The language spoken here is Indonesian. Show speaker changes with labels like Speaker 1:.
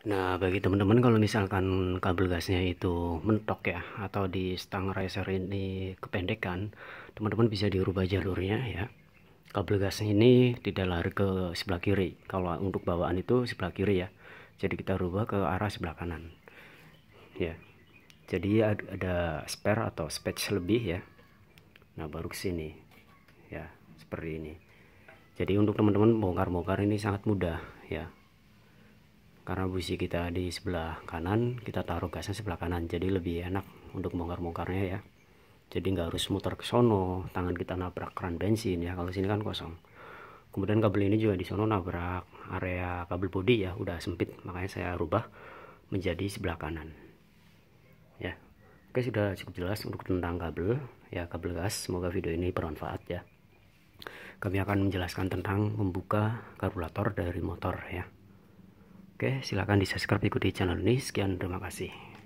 Speaker 1: Nah, bagi teman-teman kalau misalkan kabel gasnya itu mentok ya atau di stang riser ini kependekan, teman-teman bisa dirubah jalurnya ya. Kabel gas ini tidak lari ke sebelah kiri. Kalau untuk bawaan itu sebelah kiri ya. Jadi kita rubah ke arah sebelah kanan. Ya. Jadi ada spare atau space lebih ya. Nah, baru ke sini. Ya, seperti ini. Jadi untuk teman-teman bongkar-bongkar ini sangat mudah ya karena busi kita di sebelah kanan kita taruh gasnya sebelah kanan jadi lebih enak untuk bongkar-bongkarnya ya jadi nggak harus muter ke sono tangan kita nabrak keran bensin ya kalau sini kan kosong kemudian kabel ini juga di sono nabrak area kabel bodi ya udah sempit makanya saya rubah menjadi sebelah kanan ya oke sudah cukup jelas untuk tentang kabel ya kabel gas semoga video ini bermanfaat ya kami akan menjelaskan tentang membuka karburator dari motor ya Oke, silahkan di subscribe ikuti channel ini. Sekian, terima kasih.